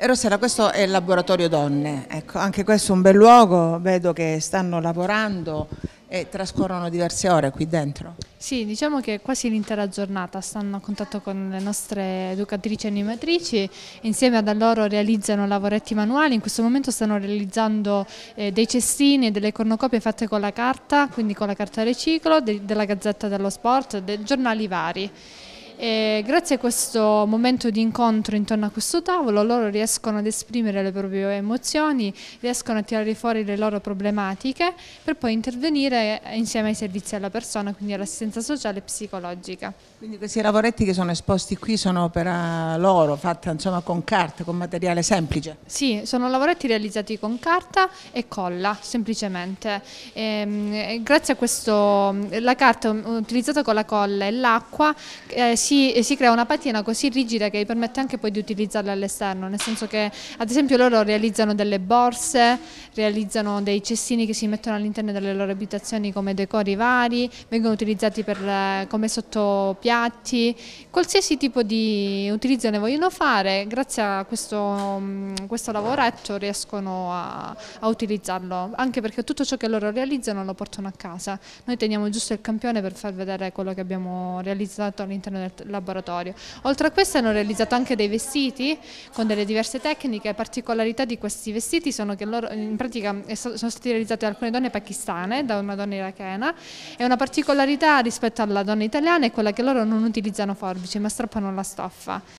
E Rossella, questo è il laboratorio donne, ecco, anche questo è un bel luogo, vedo che stanno lavorando e trascorrono diverse ore qui dentro. Sì, diciamo che quasi l'intera giornata stanno a contatto con le nostre educatrici e animatrici, insieme a loro realizzano lavoretti manuali, in questo momento stanno realizzando eh, dei cestini e delle cornucopie fatte con la carta, quindi con la carta riciclo, de della gazzetta dello sport, dei giornali vari. E grazie a questo momento di incontro intorno a questo tavolo loro riescono ad esprimere le proprie emozioni, riescono a tirare fuori le loro problematiche per poi intervenire insieme ai servizi alla persona, quindi all'assistenza sociale e psicologica. Quindi questi lavoretti che sono esposti qui sono opera eh, loro, fatta insomma con carta, con materiale semplice? Sì, sono lavoretti realizzati con carta e colla, semplicemente. Ehm, e, grazie a questo, la carta utilizzata con la colla e l'acqua eh, si si, eh, si, crea una patina così rigida che gli permette anche poi di utilizzarla all'esterno, nel senso che ad esempio loro realizzano delle borse, realizzano dei cestini che si mettono all'interno delle loro abitazioni come decori vari, vengono utilizzati per, eh, come sottopiatti, qualsiasi tipo di utilizzo ne vogliono fare, grazie a questo, mm, questo lavoretto riescono a, a utilizzarlo, anche perché tutto ciò che loro realizzano lo portano a casa. Noi teniamo giusto il campione per far vedere quello che abbiamo realizzato all'interno del laboratorio. Oltre a questo hanno realizzato anche dei vestiti con delle diverse tecniche, particolarità di questi vestiti sono che loro, in pratica eh, sono stati realizzati da alcune donne pakistane, da una donna irachena e una particolarità rispetto alla donna italiana è quella che loro non utilizzano forbici ma strappano la stoffa.